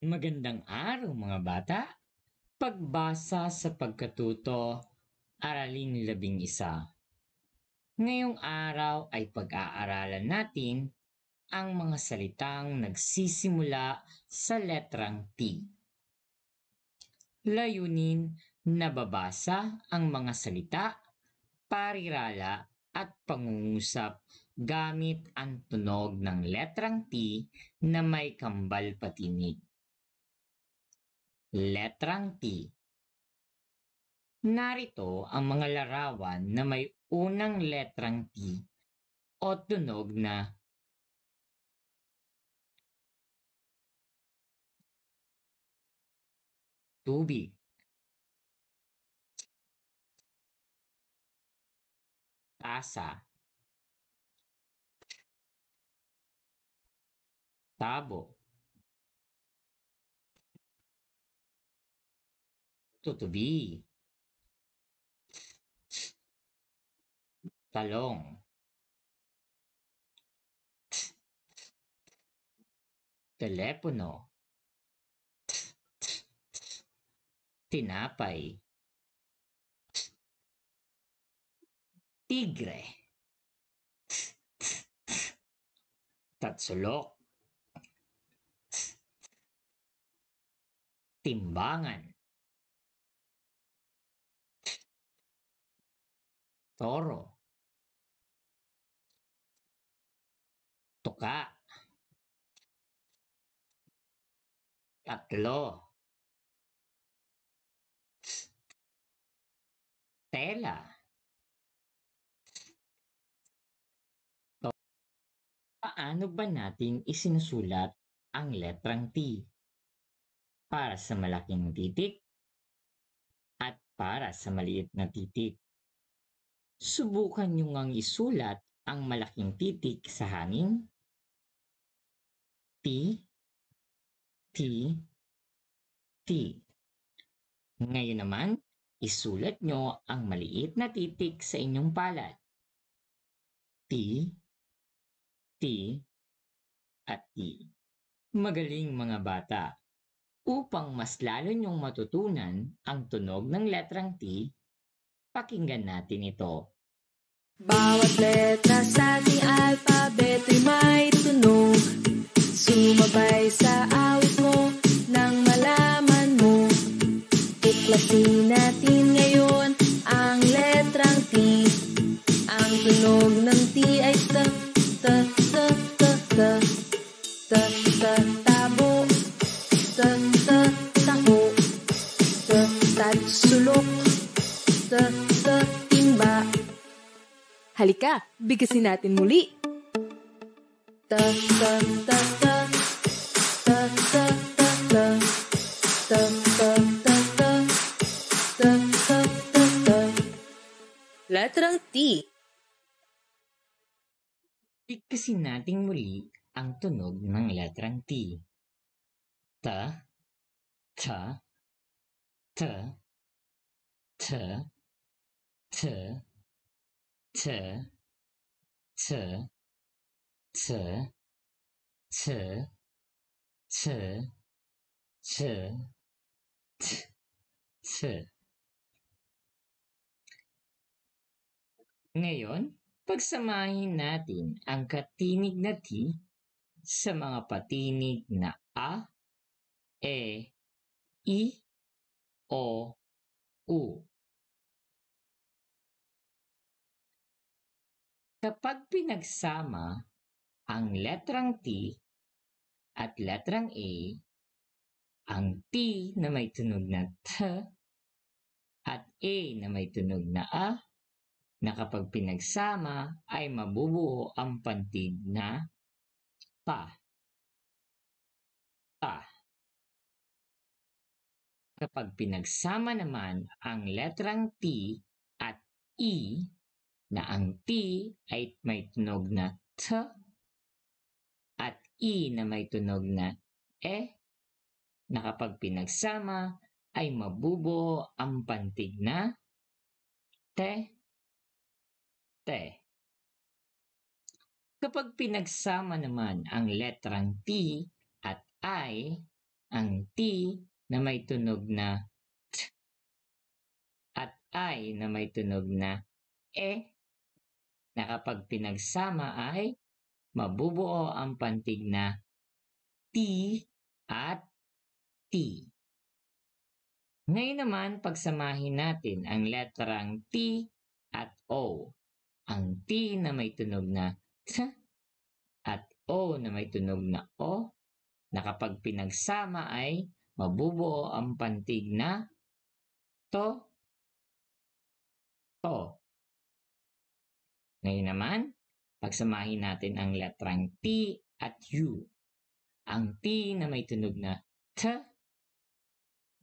Magandang araw mga bata! Pagbasa sa pagkatuto, Araling Labing Isa. Ngayong araw ay pag-aaralan natin ang mga salitang nagsisimula sa letrang T. Layunin na babasa ang mga salita, parirala at pangungusap gamit ang tunog ng letrang T na may kambal patinig Letrang T. Narito ang mga larawan na may unang letrang T o tunog na tubig. Tasa. Tabo. to to be. Talong. Telepono. Tinapay. Tigre. Tatsulok. Timbangan. Toro. Tuka. Tatlo. Tela. So, paano ba natin isinusulat ang letrang T? Para sa malaking titik at para sa maliit na titik. Subukan nyo ngang isulat ang malaking titik sa hangin. T, T, T. Ngayon naman, isulat nyo ang maliit na titik sa inyong palad. T, T, at T. E. Magaling mga bata! Upang mas lalo nyong matutunan ang tunog ng letrang T, Pakinggan natin ito. Bawat letra sa ating alpabeto'y may tunog. Sumabay sa awit mo nang malaman mo. Tuklasin natin ngayon ang letrang T. Ang tunog na Halika, bigkasin natin muli. Ta, ta, ta, ta. Ta, ta, ta, ta. Ta, ta, ta, ta. Ta, ta, ta, ta. Letrang T. Bigkasin natin muli ang tunog ng letrang T. Ta, ta, ta, ta, ta t t t t t t t t Ngayon, pagsamahin natin ang katinig na T sa mga patinig na A, E, I, O, U. Kapag pinagsama ang letrang T at letrang A, ang T na may tunog na T at A na may tunog na A, na kapag pinagsama ay mabubuo ang pantig na pa. Pa. Kapag pinagsama naman ang letrang T at E na ang T ay may tunog na T at E na may tunog na E na kapag pinagsama ay mabubuo ang pantig na te, te. Kapag pinagsama naman ang letrang T at I, ang T na may tunog na T at I na may tunog na E, na kapag pinagsama ay mabubuo ang pantig na T at T. Ngayon naman, pagsamahin natin ang letrang T at O. Ang T na may tunog na T at O na may tunog na O na kapag pinagsama ay mabubuo ang pantig na to, to. Ngayon naman, pagsamahin natin ang letrang T at U. Ang T na may tunog na T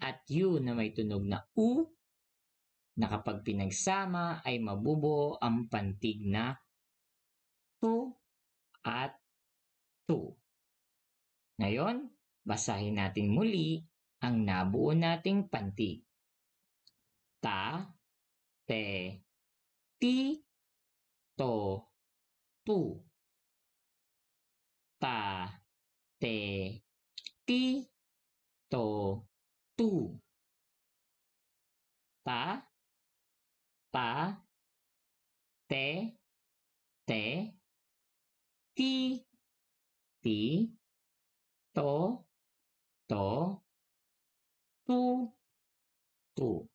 at U na may tunog na U na kapag pinagsama ay mabubuo ang pantig na TU at TU. Ngayon, basahin natin muli ang nabuo nating pantig. Ta, te, ti, to pu pa te ti to tu pa pa te te ti ti to to tu tu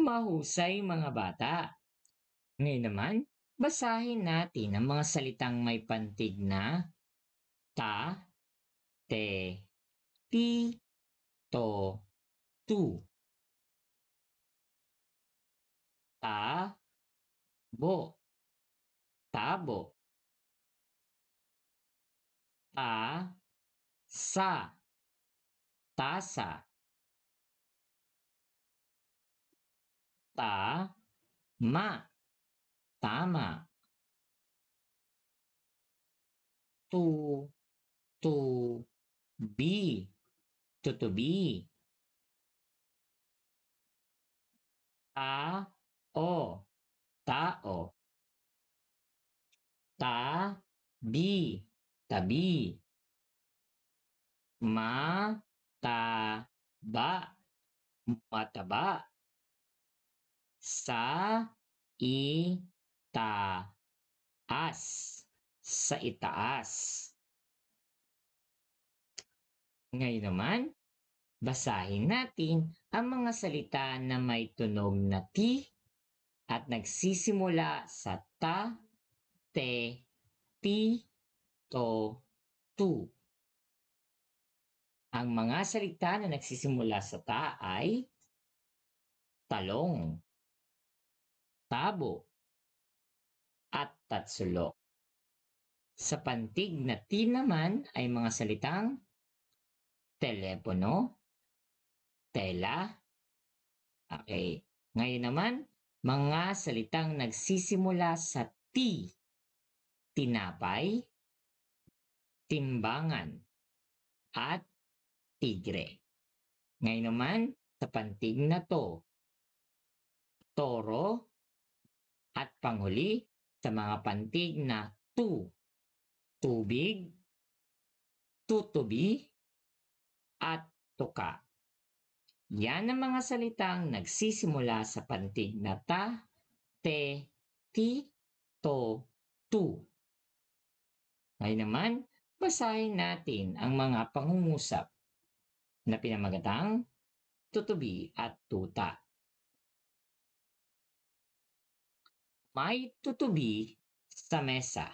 mahusay mga bata ngayon naman Basahin natin ang mga salitang may pantig na ta, te, ti, to, tu. Ta, bo, tabo. Ta, sa, tasa. Ta, ma, Tama. To, to be, to to be. Ta, o, tao. Ta, bi, tabi. Ma, ta, ba, mataba. Sa, i, taas sa itaas. Ngayon naman, basahin natin ang mga salita na may tunog na T at nagsisimula sa ta, te, ti, to, tu. Ang mga salita na nagsisimula sa ta ay talong, tabo, at tatsulo. Sa pantig na T naman ay mga salitang telepono, tela. Okay. Ngayon naman, mga salitang nagsisimula sa T. Tinapay, timbangan, at tigre. Ngayon naman, sa pantig na to, toro, at panghuli, sa mga pantig na to, tubig, tutubi, at tuka. Yan ang mga salitang nagsisimula sa pantig na ta, te, ti, to, tu. Ngayon naman, basahin natin ang mga pangungusap na pinamagatang tutubi at tuta. may tutubi sa mesa.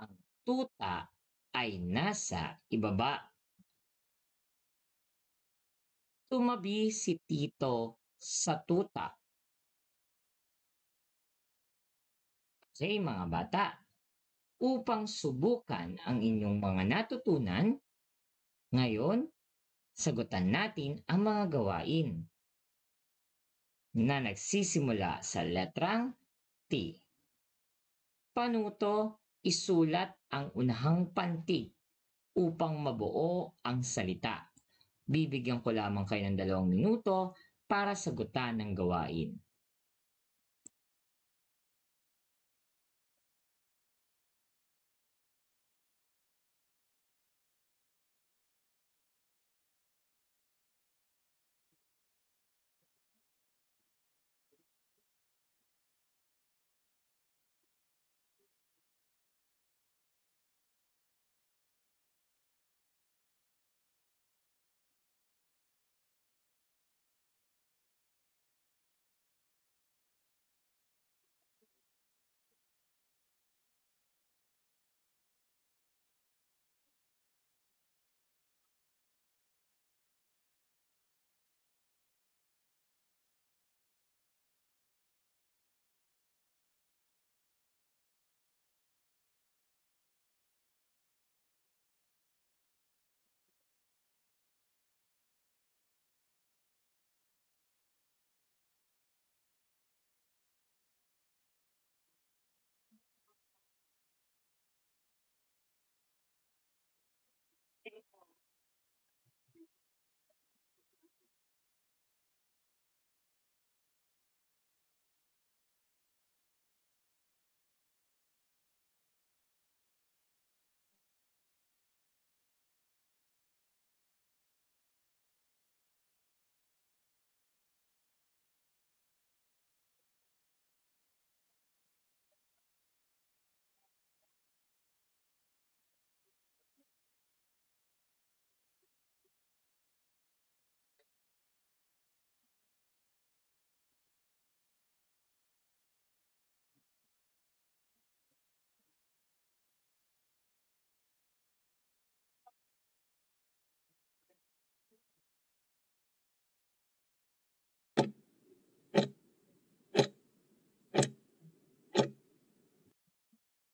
Ang tuta ay nasa ibaba. Tumabi si Tito sa tuta. Say mga bata, upang subukan ang inyong mga natutunan, ngayon, sagutan natin ang mga gawain na nagsisimula sa letrang T. Panuto, isulat ang unahang pantig upang mabuo ang salita. Bibigyan ko lamang kayo ng dalawang minuto para sagutan ng gawain.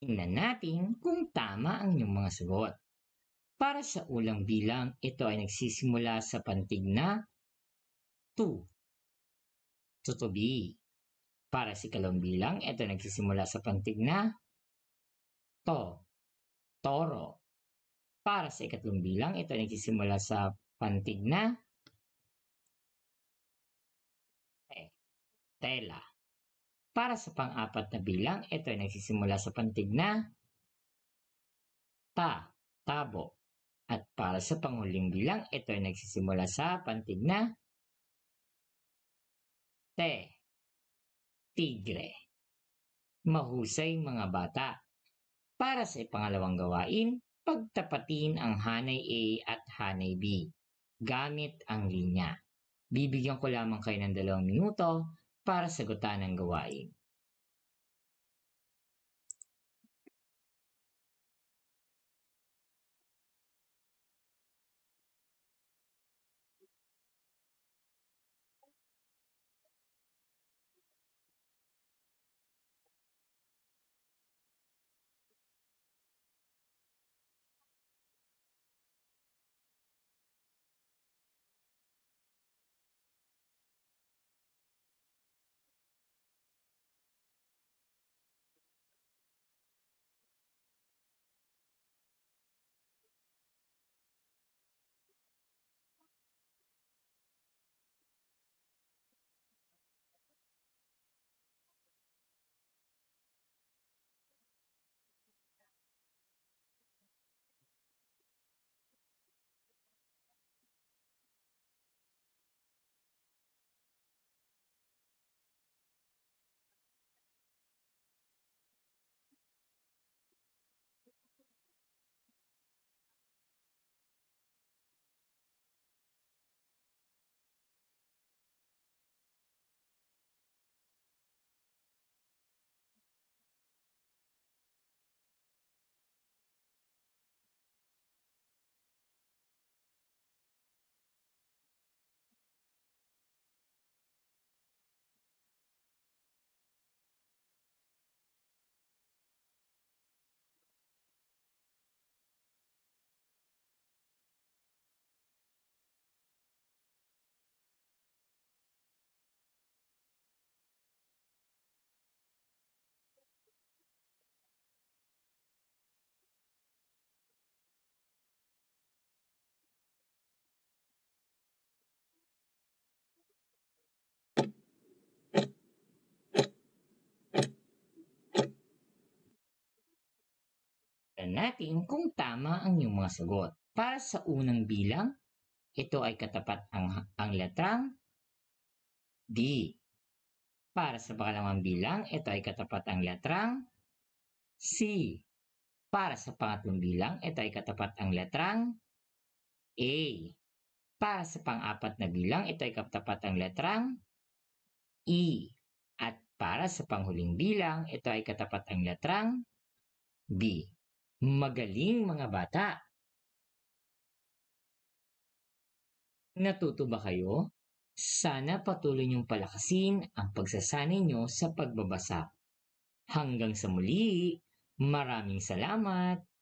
Tingnan natin kung tama ang inyong mga sagot. Para sa ulang bilang, ito ay nagsisimula sa pantig na to. To to be. Para sa ikalawang bilang, ito ay nagsisimula sa pantig na to. Toro. Para sa ikatlong bilang, ito ay nagsisimula sa pantig na te. Tela. Para sa pang-apat na bilang, ito ay nagsisimula sa pantig na ta, tabo. At para sa panghuling bilang, ito ay nagsisimula sa pantig na te, tigre. Mahusay mga bata. Para sa pangalawang gawain, pagtapatin ang hanay A at hanay B gamit ang linya. Bibigyan ko lamang kayo ng dalawang minuto para sagutan ng gawain. natin kung tama ang iyong mga sagot. Para sa unang bilang, ito ay katapat ang, ang letrang D. Para sa pangalawang bilang, ito ay katapat ang latrang C. Para sa pangatlong bilang, ito ay katapat ang latrang A. Para sa pang-apat na bilang, ito ay katapat ang latrang E. At para sa panghuling bilang, ito ay katapat ang latrang B. Magaling mga bata! Natuto ba kayo? Sana patuloy niyong palakasin ang pagsasanay niyo sa pagbabasa. Hanggang sa muli, maraming salamat!